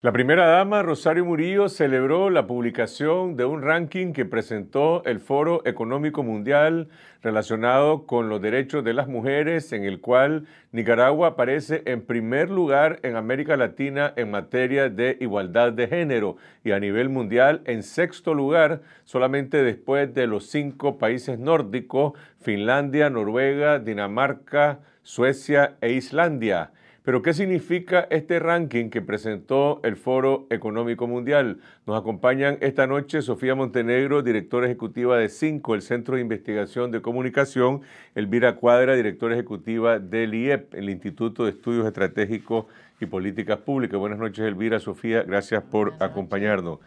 La primera dama, Rosario Murillo, celebró la publicación de un ranking que presentó el Foro Económico Mundial relacionado con los derechos de las mujeres, en el cual Nicaragua aparece en primer lugar en América Latina en materia de igualdad de género y a nivel mundial en sexto lugar, solamente después de los cinco países nórdicos, Finlandia, Noruega, Dinamarca, Suecia e Islandia. Pero ¿qué significa este ranking que presentó el Foro Económico Mundial? Nos acompañan esta noche Sofía Montenegro, directora ejecutiva de CINCO, el Centro de Investigación de Comunicación, Elvira Cuadra, directora ejecutiva del IEP, el Instituto de Estudios Estratégicos y Políticas Públicas. Buenas noches, Elvira, Sofía, gracias por acompañarnos.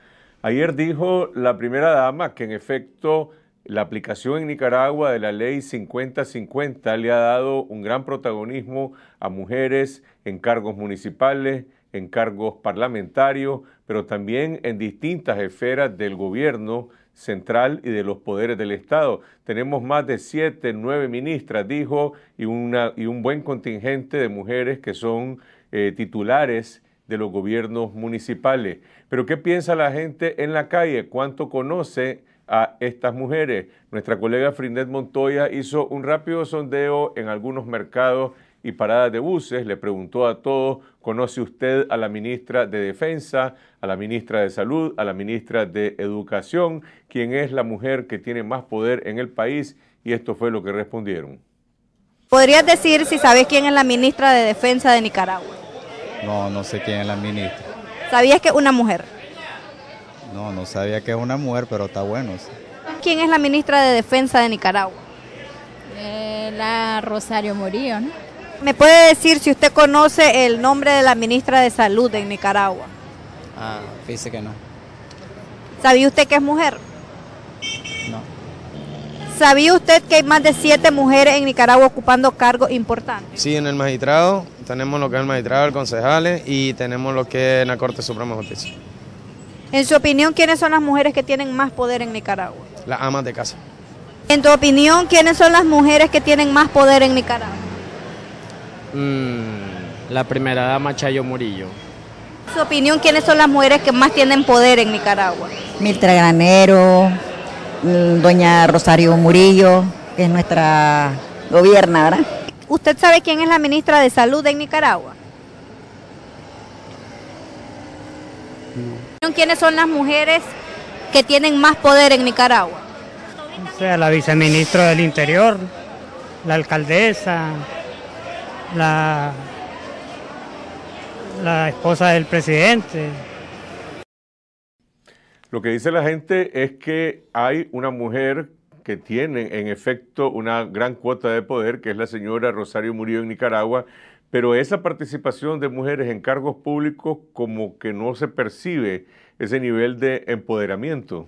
Ayer dijo la primera dama que en efecto la aplicación en Nicaragua de la ley 5050 le ha dado un gran protagonismo a mujeres en cargos municipales, en cargos parlamentarios, pero también en distintas esferas del gobierno central y de los poderes del Estado. Tenemos más de siete, nueve ministras, dijo, y, un buen contingente de mujeres que son eh, titulares de los gobiernos municipales. Pero ¿qué piensa la gente en la calle? ¿Cuánto conoce? a estas mujeres. Nuestra colega Frindet Montoya hizo un rápido sondeo en algunos mercados y paradas de buses, le preguntó a todos, ¿conoce usted a la ministra de Defensa, a la ministra de Salud, a la ministra de Educación, quién es la mujer que tiene más poder en el país? Y esto fue lo que respondieron. ¿Podrías decir si sabes quién es la ministra de Defensa de Nicaragua? No, no sé quién es la ministra. ¿Sabías que una mujer? No, no sabía que es una mujer, pero está bueno. ¿Quién es la ministra de Defensa de Nicaragua? Eh, la Rosario Morillo. ¿no? ¿Me puede decir si usted conoce el nombre de la ministra de Salud en Nicaragua? Ah, fíjese que no. ¿Sabía usted que es mujer? No. ¿Sabía usted que hay más de siete mujeres en Nicaragua ocupando cargos importantes? Sí, en el magistrado tenemos lo que es el magistrado, el concejales y tenemos lo que es la Corte Suprema de Justicia. En su opinión, ¿quiénes son las mujeres que tienen más poder en Nicaragua? Las amas de casa. En tu opinión, ¿quiénes son las mujeres que tienen más poder en Nicaragua? Mm, la primera dama Chayo Murillo. En su opinión, ¿quiénes son las mujeres que más tienen poder en Nicaragua? Miltra Granero, mm, doña Rosario Murillo, que es nuestra gobernadora. ¿Usted sabe quién es la ministra de Salud en Nicaragua? No. Mm. ¿Quiénes son las mujeres que tienen más poder en Nicaragua? O sea, la viceministra del Interior, la alcaldesa, la, la esposa del presidente. Lo que dice la gente es que hay una mujer que tiene en efecto una gran cuota de poder, que es la señora Rosario Murillo en Nicaragua, pero esa participación de mujeres en cargos públicos como que no se percibe ese nivel de empoderamiento.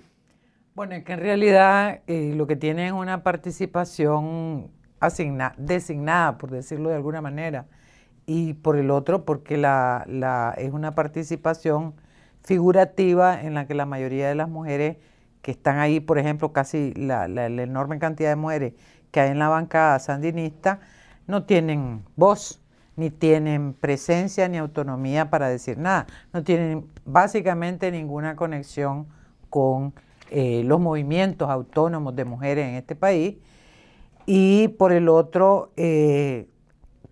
Bueno, es que en realidad eh, lo que tienen es una participación designada, por decirlo de alguna manera, y por el otro porque la, es una participación figurativa en la que la mayoría de las mujeres que están ahí, por ejemplo, casi la, la enorme cantidad de mujeres que hay en la bancada sandinista, no tienen voz ni tienen presencia ni autonomía para decir nada. No tienen básicamente ninguna conexión con eh, los movimientos autónomos de mujeres en este país. Y por el otro, eh,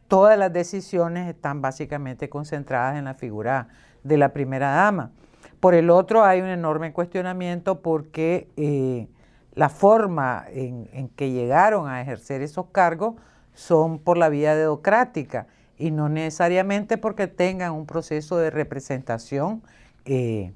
todas las decisiones están básicamente concentradas en la figura de la primera dama. Por el otro, hay un enorme cuestionamiento porque eh, la forma en, que llegaron a ejercer esos cargos son por la vía democrática y no necesariamente porque tengan un proceso de representación eh,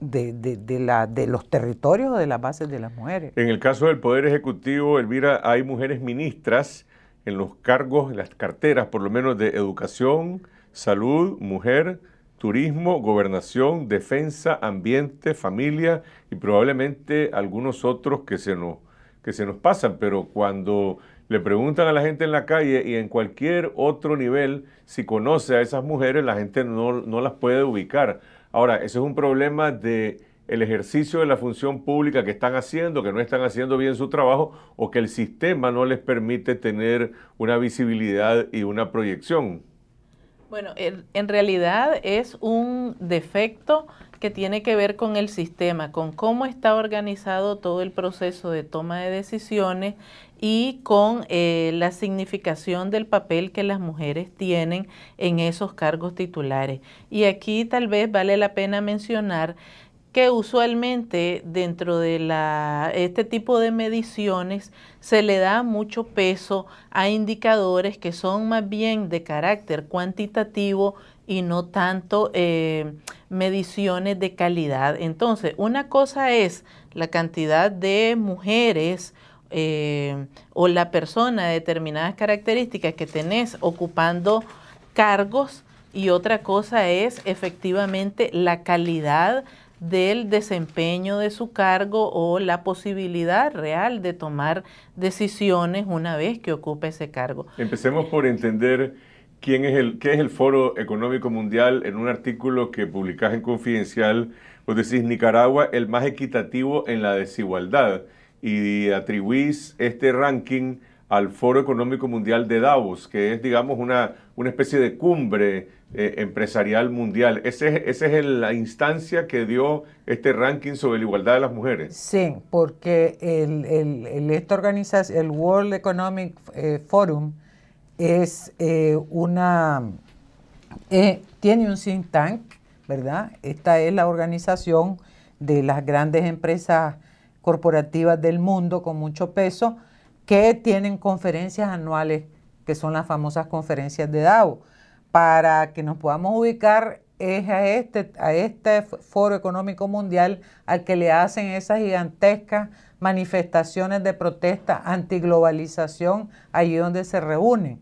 de, la, de los territorios o de las bases de las mujeres. En el caso del Poder Ejecutivo, Elvira, hay mujeres ministras en los cargos, en las carteras, por lo menos de educación, salud, mujer, turismo, gobernación, defensa, ambiente, familia y probablemente algunos otros que se nos, que se nos pasan, pero cuando le preguntan a la gente en la calle y en cualquier otro nivel, si conoce a esas mujeres, la gente no, las puede ubicar. Ahora, ese es un problema de el ejercicio de la función pública que están haciendo, que no están haciendo bien su trabajo o que el sistema no les permite tener una visibilidad y una proyección. Bueno, en realidad es un defecto que tiene que ver con el sistema, con cómo está organizado todo el proceso de toma de decisiones y con eh, la significación del papel que las mujeres tienen en esos cargos titulares. Y aquí tal vez vale la pena mencionar que usualmente dentro de este tipo de mediciones se le da mucho peso a indicadores que son más bien de carácter cuantitativo y no tanto eh, mediciones de calidad. Entonces, una cosa es la cantidad de mujeres eh, o la persona de determinadas características que tenés ocupando cargos y otra cosa es efectivamente la calidad del desempeño de su cargo o la posibilidad real de tomar decisiones una vez que ocupe ese cargo. Empecemos por entender quién es el, qué es el Foro Económico Mundial. En un artículo que publicás en Confidencial, vos decís Nicaragua el más equitativo en la desigualdad y atribuís este ranking al Foro Económico Mundial de Davos, que es, digamos, una, una especie de cumbre eh, empresarial mundial. Esa es, la instancia que dio este ranking sobre la igualdad de las mujeres. Sí, porque el, esta el World Economic eh, Forum, es eh, una, tiene un think tank, ¿verdad? Esta es la organización de las grandes empresas corporativas del mundo con mucho peso que tienen conferencias anuales, que son las famosas conferencias de Davos. Para que nos podamos ubicar es a este, a este foro económico mundial al que le hacen esas gigantescas manifestaciones de protesta antiglobalización allí donde se reúnen.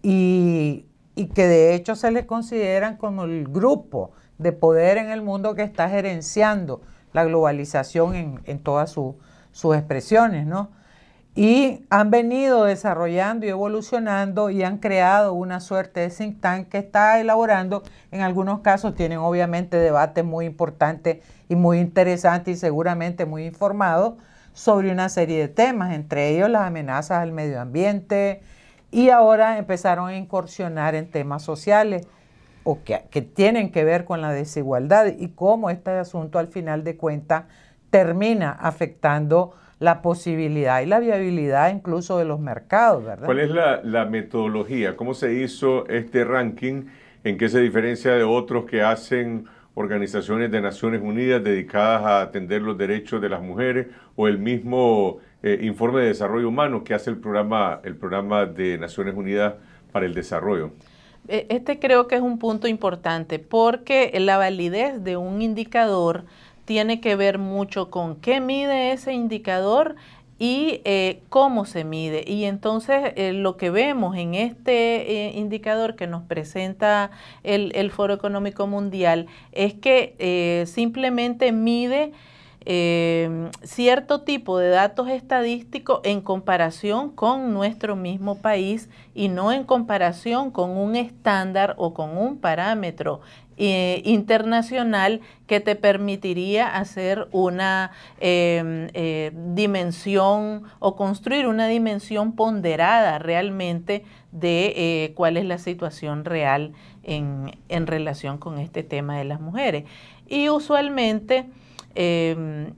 Y, y que de hecho se les consideran como el grupo de poder en el mundo que está gerenciando la globalización en, todas sus expresiones, ¿no? Y han venido desarrollando y evolucionando y han creado una suerte de think tank que está elaborando, en algunos casos tienen obviamente debate muy importante y muy interesante y seguramente muy informado sobre una serie de temas, entre ellos las amenazas al medio ambiente y ahora empezaron a incursionar en temas sociales o que, tienen que ver con la desigualdad y cómo este asunto al final de cuentas termina afectando la posibilidad y la viabilidad incluso de los mercados, ¿verdad? ¿Cuál es la, metodología? ¿Cómo se hizo este ranking? ¿En qué se diferencia de otros que hacen organizaciones de Naciones Unidas dedicadas a atender los derechos de las mujeres o el mismo eh, informe de desarrollo humano que hace el programa, el programa de Naciones Unidas para el Desarrollo? Eh, este creo que es un punto importante porque la validez de un indicador tiene que ver mucho con qué mide ese indicador y eh, cómo se mide. Y entonces eh, lo que vemos en este indicador que nos presenta el, el, Foro Económico Mundial es que simplemente mide Em, cierto tipo de datos estadísticos en comparación con nuestro mismo país y no en comparación con un estándar o con un parámetro eh, internacional que te permitiría hacer una em, eh, dimensión o construir una dimensión ponderada realmente de eh, cuál es la situación real en, en relación con este tema de las mujeres. Y usualmente Em,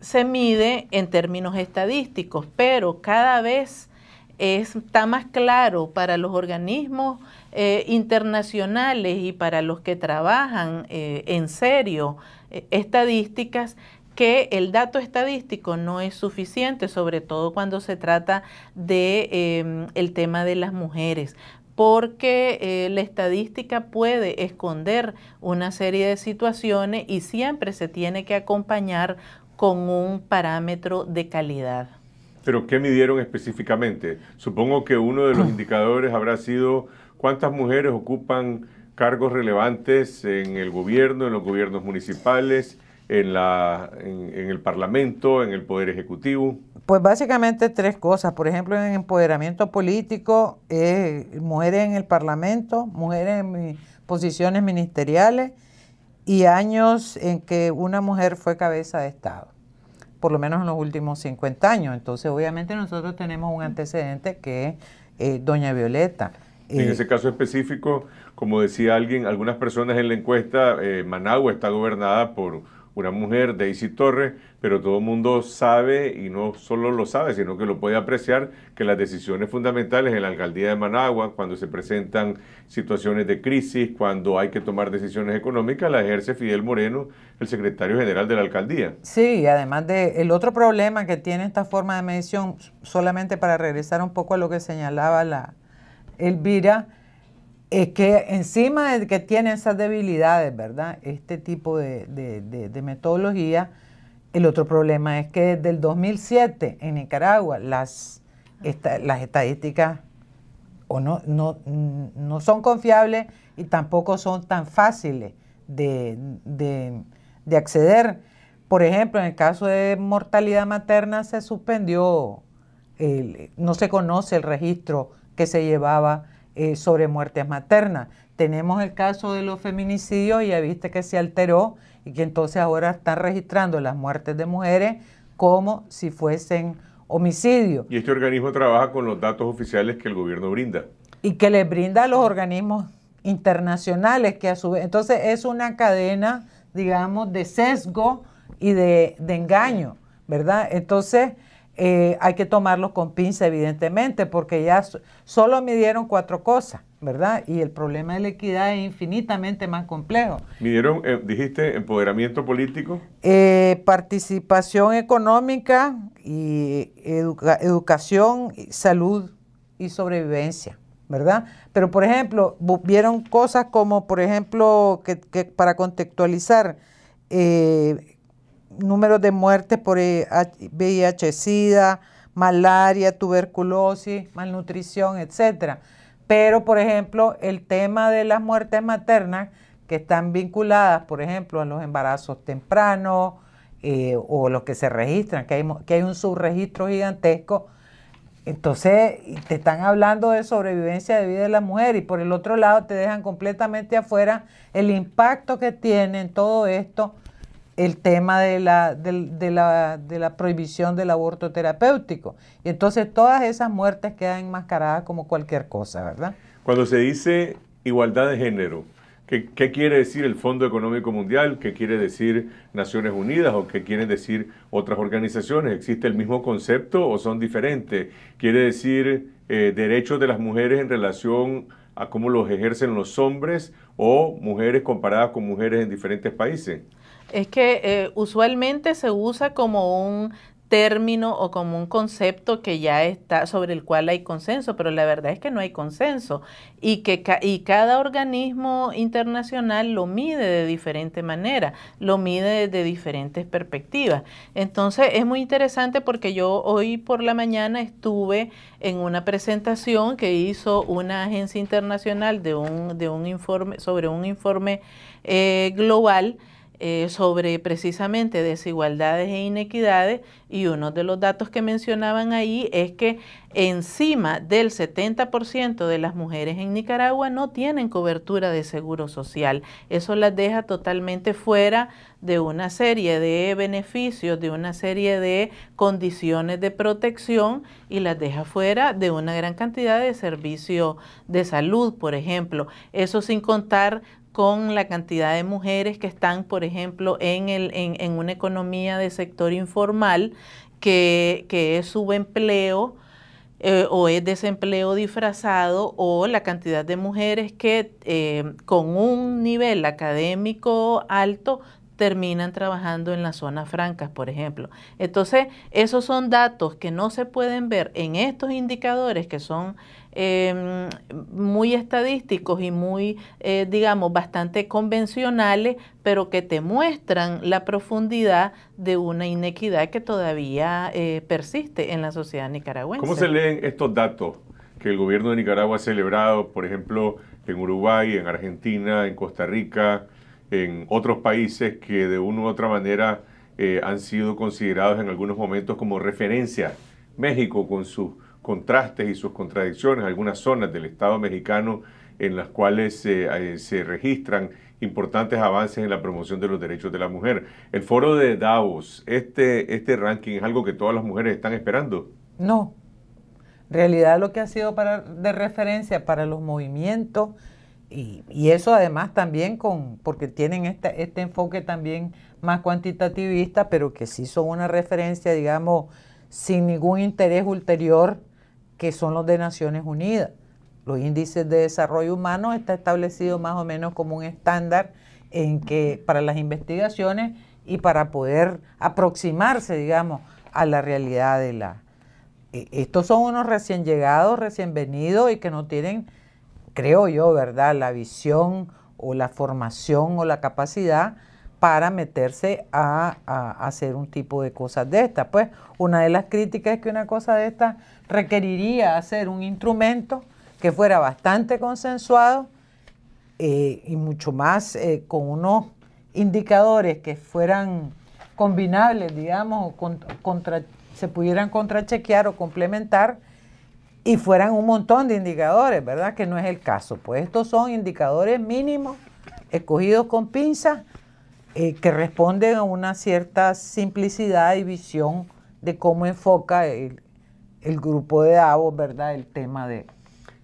se mide en términos estadísticos, pero cada vez está más claro para los organismos eh, internacionales y para los que trabajan eh, en serio eh, estadísticas que el dato estadístico no es suficiente, sobre todo cuando se trata de em, el tema de las mujeres porque eh, la estadística puede esconder una serie de situaciones y siempre se tiene que acompañar con un parámetro de calidad. ¿Pero qué midieron específicamente? Supongo que uno de los ah. indicadores habrá sido cuántas mujeres ocupan cargos relevantes en el gobierno, en los gobiernos municipales, en, la, en, el Parlamento, en el Poder Ejecutivo? Pues básicamente tres cosas. Por ejemplo, en empoderamiento político, eh, mujeres en el Parlamento, mujeres en posiciones ministeriales y años en que una mujer fue cabeza de Estado, por lo menos en los últimos 50 años. Entonces, obviamente nosotros tenemos un antecedente que es eh, doña Violeta. En eh, ese caso específico, como decía alguien, algunas personas en la encuesta, Managua está gobernada por una mujer, Daisy Torres, pero todo el mundo sabe, y no solo lo sabe, sino que lo puede apreciar, que las decisiones fundamentales en la alcaldía de Managua, cuando se presentan situaciones de crisis, cuando hay que tomar decisiones económicas, la ejerce Fidel Moreno, el secretario general de la alcaldía. Sí, y además de el otro problema que tiene esta forma de medición, solamente para regresar un poco a lo que señalaba la Elvira, es que encima de que tiene esas debilidades, ¿verdad? Este tipo de, metodología, el otro problema es que desde el 2007 en Nicaragua las, estadísticas o no, son confiables y tampoco son tan fáciles de, acceder. Por ejemplo, en el caso de mortalidad materna se suspendió, no se conoce el registro que se llevaba eh, sobre muertes maternas. Tenemos el caso de los feminicidios, ya viste que se alteró y que entonces ahora están registrando las muertes de mujeres como si fuesen homicidios. Y este organismo trabaja con los datos oficiales que el gobierno brinda. Y que les brinda a los organismos internacionales que a su vez... Entonces es una cadena, digamos, de sesgo y de, de engaño, ¿verdad? Entonces eh, hay que tomarlo con pinza, evidentemente, porque ya solo midieron cuatro cosas, ¿verdad? Y el problema de la equidad es infinitamente más complejo. ¿Midieron, eh, dijiste, empoderamiento político? Eh, participación económica y educación, salud y sobrevivencia. ¿Verdad? Pero, por ejemplo, vieron cosas como, por ejemplo, que, para contextualizar, números de muertes por VIH, e SIDA, malaria, tuberculosis, malnutrición, etcétera. Pero, por ejemplo, el tema de las muertes maternas que están vinculadas, por ejemplo, a los embarazos tempranos eh, o los que se registran, que hay, que hay un subregistro gigantesco. Entonces, te están hablando de sobrevivencia de vida de la mujer y por el otro lado te dejan completamente afuera el impacto que tiene todo esto el tema de la, de, la, de la prohibición del aborto terapéutico. Y entonces todas esas muertes quedan enmascaradas como cualquier cosa, ¿verdad? Cuando se dice igualdad de género, ¿qué, quiere decir el Fondo Económico Mundial? ¿Qué quiere decir Naciones Unidas o qué quieren decir otras organizaciones? ¿Existe el mismo concepto o son diferentes? ¿Quiere decir eh, derechos de las mujeres en relación a cómo los ejercen los hombres o mujeres comparadas con mujeres en diferentes países? Es que eh, usualmente se usa como un término o como un concepto que ya está sobre el cual hay consenso, pero la verdad es que no hay consenso y que y cada organismo internacional lo mide de diferente manera, lo mide desde diferentes perspectivas. Entonces es muy interesante porque yo hoy por la mañana estuve en una presentación que hizo una agencia internacional de un, de un informe sobre un informe eh, global eh, sobre precisamente desigualdades e inequidades y uno de los datos que mencionaban ahí es que encima del 70% de las mujeres en Nicaragua no tienen cobertura de seguro social. Eso las deja totalmente fuera de una serie de beneficios, de una serie de condiciones de protección y las deja fuera de una gran cantidad de servicios de salud, por ejemplo. Eso sin contar con la cantidad de mujeres que están, por ejemplo, en, el, en, una economía de sector informal, que, es subempleo eh, o es desempleo disfrazado, o la cantidad de mujeres que eh, con un nivel académico alto terminan trabajando en las zonas francas, por ejemplo. Entonces, esos son datos que no se pueden ver en estos indicadores que son Em, muy estadísticos y muy, eh, digamos, bastante convencionales, pero que te muestran la profundidad de una inequidad que todavía eh, persiste en la sociedad nicaragüense. ¿Cómo se leen estos datos que el gobierno de Nicaragua ha celebrado, por ejemplo, en Uruguay, en Argentina, en Costa Rica, en otros países que de una u otra manera eh, han sido considerados en algunos momentos como referencia? México con su contrastes y sus contradicciones, algunas zonas del Estado mexicano en las cuales eh, se registran importantes avances en la promoción de los derechos de la mujer. El foro de Davos, este, este ranking es algo que todas las mujeres están esperando. No. En realidad lo que ha sido para, de referencia para los movimientos y, eso además también con, porque tienen este, este enfoque también más cuantitativista, pero que sí son una referencia, digamos, sin ningún interés ulterior que son los de Naciones Unidas. Los índices de desarrollo humano está establecido más o menos como un estándar en que para las investigaciones y para poder aproximarse, digamos, a la realidad de la. E, estos son unos recién llegados, recién venidos y que no tienen, creo yo, ¿verdad?, la visión o la formación o la capacidad para meterse a, hacer un tipo de cosas de estas. Pues una de las críticas es que una cosa de estas requeriría hacer un instrumento que fuera bastante consensuado eh, y mucho más eh, con unos indicadores que fueran combinables, digamos, o contra, se pudieran contrachequear o complementar y fueran un montón de indicadores, ¿verdad? Que no es el caso. Pues estos son indicadores mínimos, escogidos con pinzas eh, que responden a una cierta simplicidad y visión de cómo enfoca el, grupo de Davos, ¿verdad? El tema de...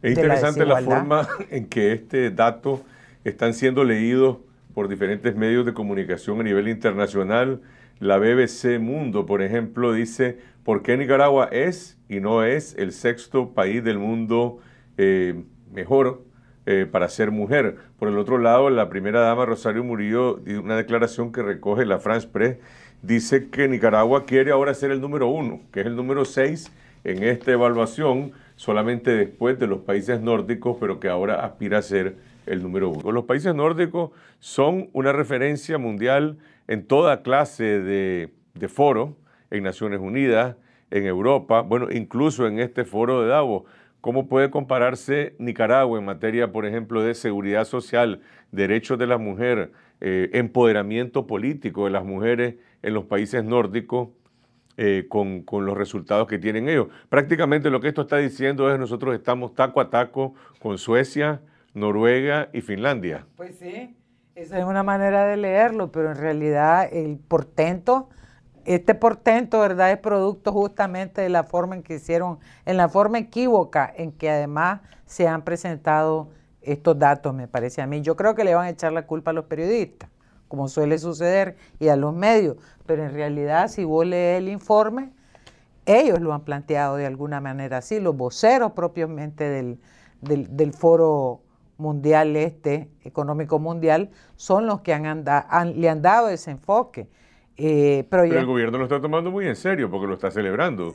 Es interesante la, forma en que este dato están siendo leído por diferentes medios de comunicación a nivel internacional. La BBC Mundo, por ejemplo, dice, ¿por qué Nicaragua es y no es el sexto país del mundo eh, mejor eh, para ser mujer. Por el otro lado, la primera dama Rosario Murillo, una declaración que recoge la France Press, dice que Nicaragua quiere ahora ser el número uno, que es el número seis en esta evaluación, solamente después de los países nórdicos, pero que ahora aspira a ser el número uno. Los países nórdicos son una referencia mundial en toda clase de, de foro, en Naciones Unidas, en Europa, bueno, incluso en este foro de Davos ¿Cómo puede compararse Nicaragua en materia, por ejemplo, de seguridad social, derechos de la mujer, eh, empoderamiento político de las mujeres en los países nórdicos eh, con, con, los resultados que tienen ellos? Prácticamente lo que esto está diciendo es que nosotros estamos taco a taco con Suecia, Noruega y Finlandia. Pues sí, esa es una manera de leerlo, pero en realidad el portento este portento, ¿verdad?, es producto justamente de la forma en que hicieron, en la forma equívoca en que además se han presentado estos datos, me parece a mí. Yo creo que le van a echar la culpa a los periodistas, como suele suceder, y a los medios, pero en realidad, si vos lees el informe, ellos lo han planteado de alguna manera así, los voceros propiamente del, del, foro mundial este, económico mundial, son los que han, le han dado ese enfoque. Eh, pero, el gobierno lo está tomando muy en serio porque lo está celebrando.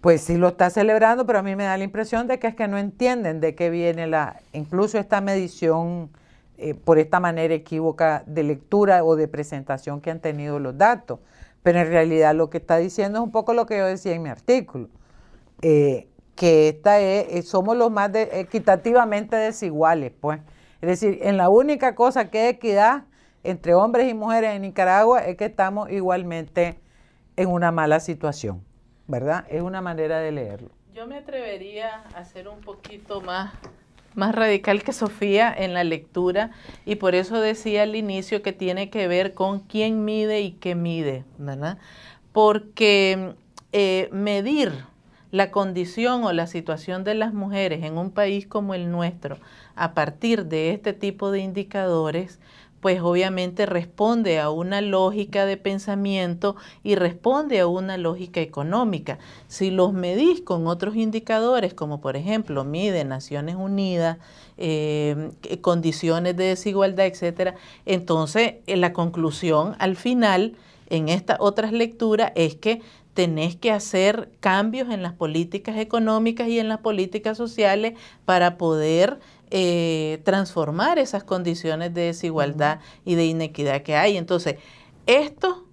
Pues sí lo está celebrando, pero a mí me da la impresión de que es que no entienden de qué viene la, incluso esta medición eh, por esta manera equívoca de lectura o de presentación que han tenido los datos. Pero en realidad lo que está diciendo es un poco lo que yo decía en mi artículo, eh, que esta somos los más equitativamente desiguales, pues. Es decir, en la única cosa que es equidad entre hombres y mujeres en Nicaragua es que estamos igualmente en una mala situación, ¿verdad? Es una manera de leerlo. Yo me atrevería a ser un poquito más, más radical que Sofía en la lectura y por eso decía al inicio que tiene que ver con quién mide y qué mide, ¿verdad? Porque eh, medir la condición o la situación de las mujeres en un país como el nuestro a partir de este tipo de indicadores pues obviamente responde a una lógica de pensamiento y responde a una lógica económica. Si los medís con otros indicadores, como por ejemplo mide Naciones Unidas, eh, condiciones de desigualdad, etcétera, entonces eh, la conclusión al final en estas otras lecturas es que tenés que hacer cambios en las políticas económicas y en las políticas sociales para poder eh, transformar esas condiciones de desigualdad y de inequidad que hay. Entonces, esto,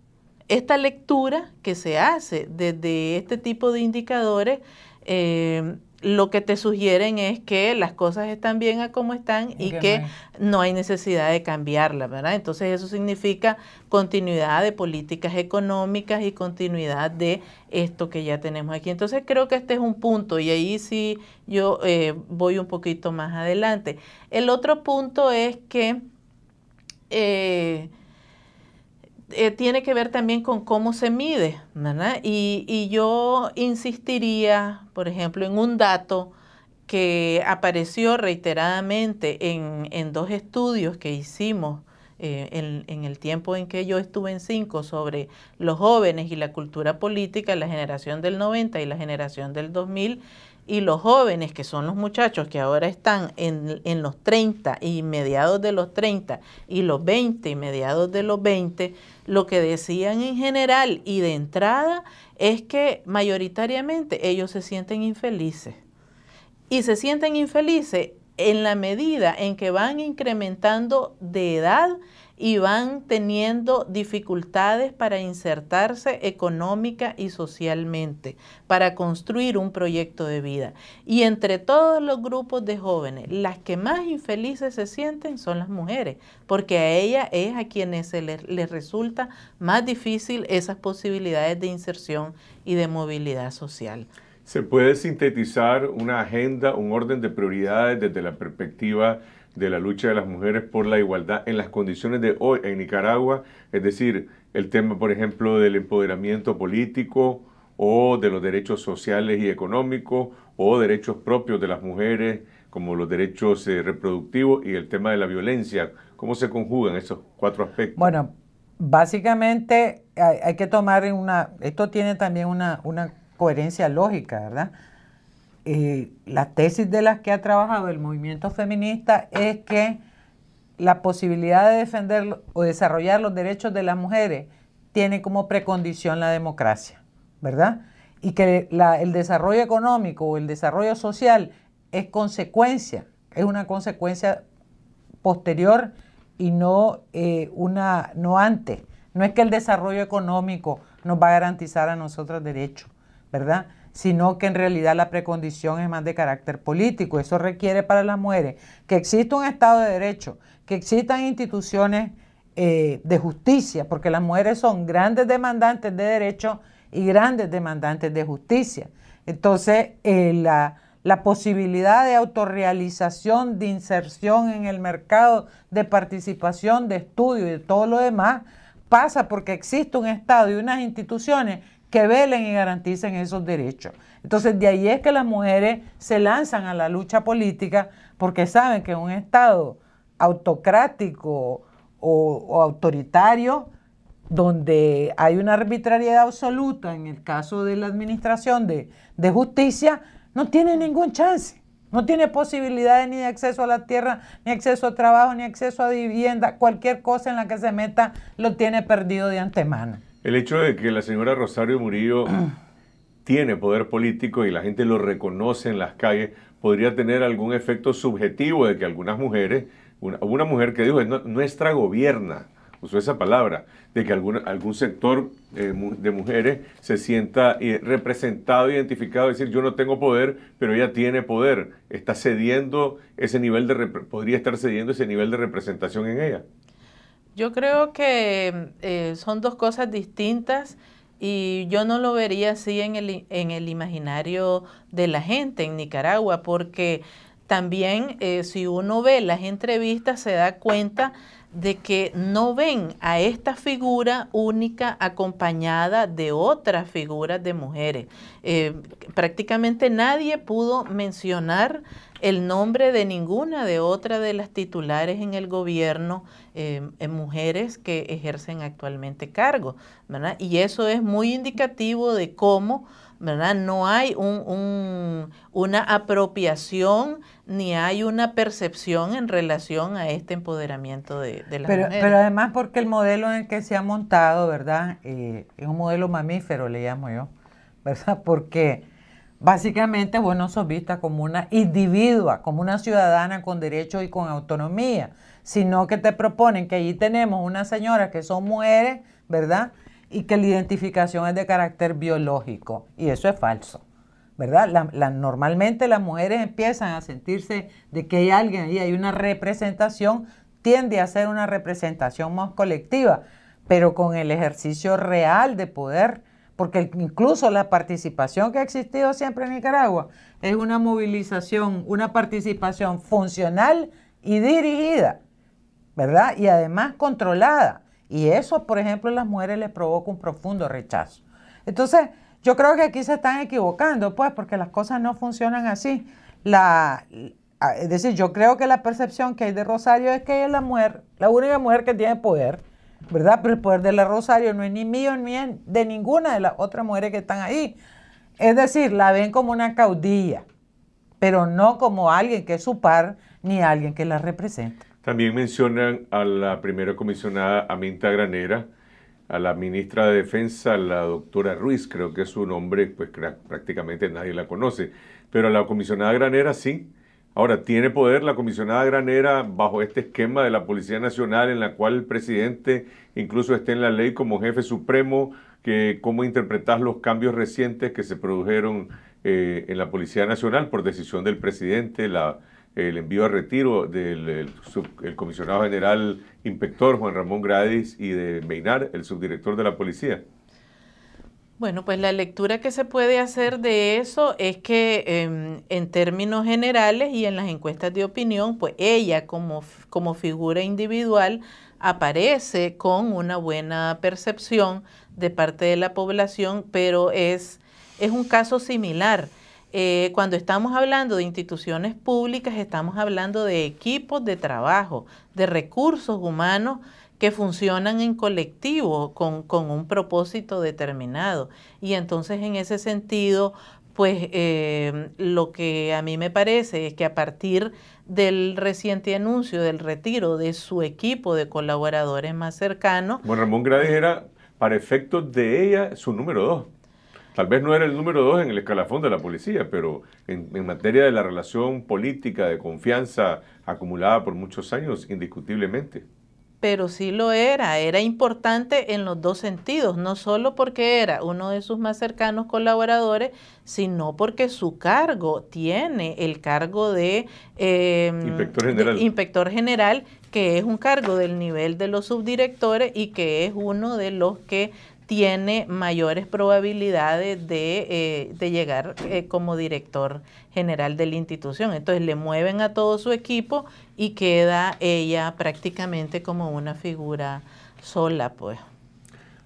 esta lectura que se hace desde este tipo de indicadores eh, lo que te sugieren es que las cosas están bien a como están y, que, no, hay. necesidad de cambiarlas, ¿verdad? Entonces eso significa continuidad de políticas económicas y continuidad de esto que ya tenemos aquí. Entonces creo que este es un punto y ahí sí yo eh, voy un poquito más adelante. El otro punto es que... Eh, eh, tiene que ver también con cómo se mide, ¿verdad? Y, yo insistiría, por ejemplo, en un dato que apareció reiteradamente en, dos estudios que hicimos eh, en, el tiempo en que yo estuve en cinco sobre los jóvenes y la cultura política, la generación del 90 y la generación del 2000, y los jóvenes, que son los muchachos que ahora están en, en los 30 y mediados de los 30 y los 20 y mediados de los 20, lo que decían en general y de entrada es que mayoritariamente ellos se sienten infelices. Y se sienten infelices en la medida en que van incrementando de edad y van teniendo dificultades para insertarse económica y socialmente, para construir un proyecto de vida. Y entre todos los grupos de jóvenes, las que más infelices se sienten son las mujeres, porque a ellas es a quienes les, les resulta más difícil esas posibilidades de inserción y de movilidad social. ¿Se puede sintetizar una agenda, un orden de prioridades desde la perspectiva de la lucha de las mujeres por la igualdad en las condiciones de hoy en Nicaragua, es decir, el tema, por ejemplo, del empoderamiento político o de los derechos sociales y económicos o derechos propios de las mujeres, como los derechos eh, reproductivos y el tema de la violencia. ¿Cómo se conjugan esos cuatro aspectos? Bueno, básicamente hay, que tomar en una, esto tiene también una, una coherencia lógica, ¿verdad? Eh, la tesis de las que ha trabajado el movimiento feminista es que la posibilidad de defender o desarrollar los derechos de las mujeres tiene como precondición la democracia, ¿verdad? Y que el desarrollo económico o el desarrollo social es consecuencia, es una consecuencia posterior y no eh, una no antes. No es que el desarrollo económico nos va a garantizar a nosotros derechos, ¿verdad? sino que en realidad la precondición es más de carácter político. Eso requiere para las mujeres que exista un Estado de Derecho, que existan instituciones eh, de justicia, porque las mujeres son grandes demandantes de derecho y grandes demandantes de justicia. Entonces, eh, la, la posibilidad de autorrealización, de inserción en el mercado, de participación, de estudio y de todo lo demás, pasa porque existe un Estado y unas instituciones que velen y garanticen esos derechos. Entonces, de ahí es que las mujeres se lanzan a la lucha política porque saben que un Estado autocrático o, autoritario, donde hay una arbitrariedad absoluta en el caso de la administración de, de justicia, no tiene ningún chance. No tiene posibilidades ni de acceso a la tierra, ni acceso a trabajo, ni acceso a vivienda. Cualquier cosa en la que se meta lo tiene perdido de antemano. El hecho de que la señora Rosario Murillo tiene poder político y la gente lo reconoce en las calles, podría tener algún efecto subjetivo de que algunas mujeres, una, mujer que dijo, nuestra gobierna, usó esa palabra, de que algún, algún sector eh, de mujeres se sienta eh, representado, identificado, decir yo no tengo poder, pero ella tiene poder, está cediendo ese nivel de, podría estar cediendo ese nivel de representación en ella. Yo creo que eh, son dos cosas distintas y yo no lo vería así en el, en el imaginario de la gente en Nicaragua, porque también eh, si uno ve las entrevistas se da cuenta de que no ven a esta figura única acompañada de otras figuras de mujeres. Eh, prácticamente nadie pudo mencionar el nombre de ninguna de otras de las titulares en el gobierno eh, en mujeres que ejercen actualmente cargo. Y eso es muy indicativo de cómo ¿verdad? No hay una apropiación ni hay una percepción en relación a este empoderamiento de, las pero, Pero además porque el modelo en el que se ha montado, ¿verdad? Eh, es un modelo mamífero, le llamo yo, ¿verdad? Porque básicamente vos no sos vista como una individua, como una ciudadana con derecho y con autonomía, sino que te proponen que allí tenemos unas señoras que son mujeres, ¿verdad? y que la identificación es de carácter biológico. Y eso es falso. ¿Verdad? normalmente las mujeres empiezan a sentirse de que hay alguien ahí, hay una representación, tiende a ser una representación más colectiva, pero con el ejercicio real de poder, porque incluso la participación que ha existido siempre en Nicaragua es una movilización, una participación funcional y dirigida, ¿verdad? Y además controlada. Y eso, por ejemplo, en las mujeres les provoca un profundo rechazo. Entonces, yo creo que aquí se están equivocando, pues, porque las cosas no funcionan así. La, es decir, yo creo que la percepción que hay de Rosario es que ella es la mujer, la única mujer que tiene poder, ¿verdad? Pero el poder de la Rosario no es ni mío ni de ninguna de las otras mujeres que están ahí. Es decir, la ven como una caudilla, pero no como alguien que es su par ni alguien que la representa. También mencionan a la primera comisionada Aminta Granera, a la ministra de Defensa, la doctora Ruiz, creo que es su nombre, pues prácticamente nadie la conoce, pero a la comisionada Granera sí. Ahora, ¿tiene poder la comisionada Granera bajo este esquema de la Policía Nacional en la cual el presidente incluso esté en la ley como jefe supremo? Que, ¿Cómo interpretar los cambios recientes que se produjeron eh, en la Policía Nacional por decisión del presidente, la, el envío a retiro del el comisionado general inspector Juan Ramón Gradis y de Meinar, el subdirector de la policía? Bueno, pues la lectura que se puede hacer de eso es que em, en términos generales y en las encuestas de opinión, pues ella como, como figura individual aparece con una buena percepción de parte de la población, pero es, es un caso similar. Eh, cuando estamos hablando de instituciones públicas, estamos hablando de equipos de trabajo, de recursos humanos que funcionan en colectivo con, un propósito determinado. Y entonces en ese sentido, pues em, lo que a mí me parece es que a partir del reciente anuncio del retiro de su equipo de colaboradores más cercanos... Bueno, Ramón Grades eh, era, para efectos de ella, su número dos. Tal vez no era el número dos en el escalafón de la policía, pero en, materia de la relación política de confianza acumulada por muchos años, indiscutiblemente pero sí lo era, era importante en los dos sentidos, no solo porque era uno de sus más cercanos colaboradores, sino porque su cargo tiene el cargo de, em, inspector, general. de inspector general, que es un cargo del nivel de los subdirectores y que es uno de los que tiene mayores probabilidades de, eh, llegar eh, como director general de la institución. Entonces le mueven a todo su equipo y queda ella prácticamente como una figura sola, pues.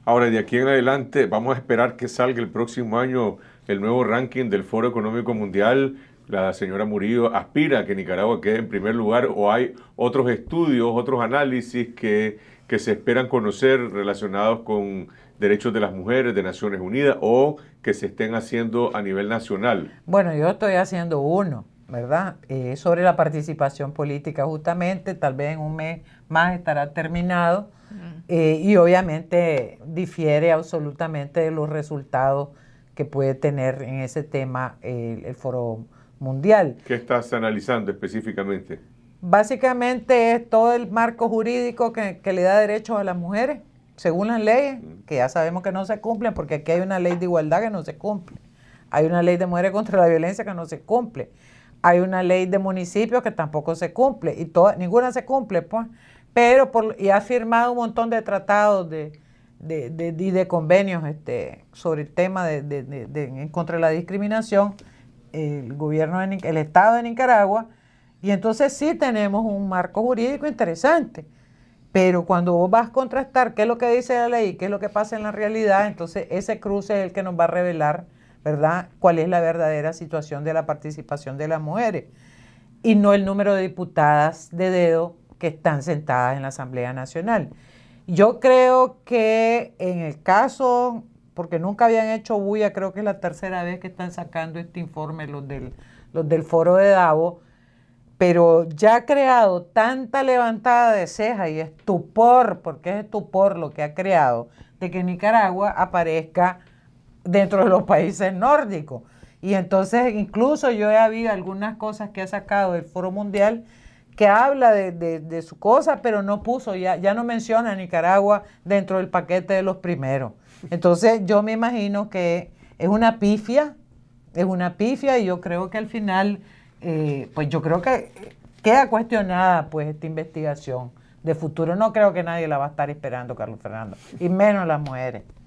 Ahora, de aquí en adelante, vamos a esperar que salga el próximo año el nuevo ranking del Foro Económico Mundial. La señora Murillo aspira a que Nicaragua quede en primer lugar o hay otros estudios, otros análisis que, que se esperan conocer relacionados con derechos de las mujeres de Naciones Unidas o que se estén haciendo a nivel nacional. Bueno, yo estoy haciendo uno, ¿verdad? Eh, sobre la participación política justamente, tal vez en un mes más estará terminado eh, y obviamente difiere absolutamente de los resultados que puede tener en ese tema el, foro mundial. ¿Qué estás analizando específicamente? Básicamente es todo el marco jurídico que, que le da derechos a las mujeres según las leyes, que ya sabemos que no se cumplen, porque aquí hay una ley de igualdad que no se cumple. Hay una ley de mujeres contra la violencia que no se cumple. Hay una ley de municipios que tampoco se cumple. Y toda, ninguna se cumple, pues. Pero, por, y ha firmado un montón de tratados de, de, convenios este, sobre el tema de, contra la discriminación el gobierno, el Estado de Nicaragua. Y entonces sí tenemos un marco jurídico interesante. Pero cuando vos vas a contrastar qué es lo que dice la ley qué es lo que pasa en la realidad, entonces ese cruce es el que nos va a revelar, ¿verdad?, cuál es la verdadera situación de la participación de las mujeres y no el número de diputadas de dedo que están sentadas en la Asamblea Nacional. Yo creo que en el caso, porque nunca habían hecho bulla, creo que es la tercera vez que están sacando este informe los del, los del foro de Davos, pero ya ha creado tanta levantada de ceja y estupor, porque es estupor lo que ha creado, de que Nicaragua aparezca dentro de los países nórdicos. Y entonces incluso yo he habido algunas cosas que ha sacado del Foro Mundial que habla de, su cosa, pero no puso, ya, ya no menciona a Nicaragua dentro del paquete de los primeros. Entonces yo me imagino que es una pifia, es una pifia y yo creo que al final eh, pues yo creo que queda cuestionada pues esta investigación de futuro. No creo que nadie la va a estar esperando, Carlos Fernando, y menos las mujeres.